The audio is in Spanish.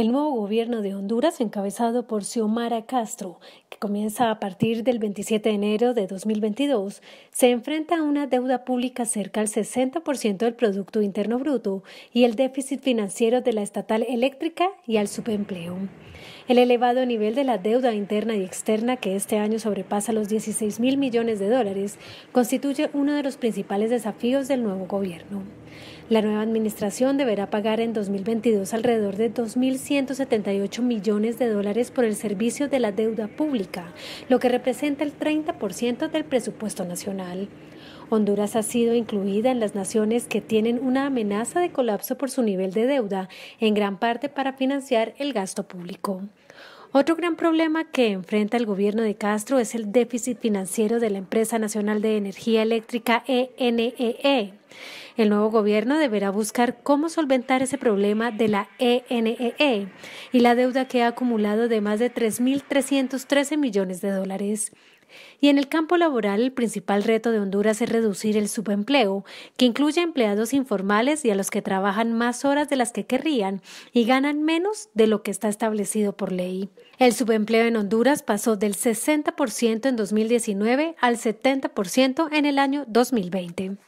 El nuevo gobierno de Honduras, encabezado por Xiomara Castro, que comienza a partir del 27 de enero de 2022, se enfrenta a una deuda pública cerca al 60% del Producto Interno Bruto y el déficit financiero de la estatal eléctrica y al subempleo. El elevado nivel de la deuda interna y externa, que este año sobrepasa los 16 mil millones de dólares, constituye uno de los principales desafíos del nuevo gobierno. La nueva administración deberá pagar en 2022 alrededor de 2.178 millones de dólares por el servicio de la deuda pública, lo que representa el 30% del presupuesto nacional. Honduras ha sido incluida en las naciones que tienen una amenaza de colapso por su nivel de deuda, en gran parte para financiar el gasto público. Otro gran problema que enfrenta el gobierno de Castro es el déficit financiero de la Empresa Nacional de Energía Eléctrica ENEE el nuevo gobierno deberá buscar cómo solventar ese problema de la ENEE e e y la deuda que ha acumulado de más de 3.313 millones de dólares. Y en el campo laboral, el principal reto de Honduras es reducir el subempleo, que incluye a empleados informales y a los que trabajan más horas de las que querrían y ganan menos de lo que está establecido por ley. El subempleo en Honduras pasó del 60% en 2019 al 70% en el año 2020.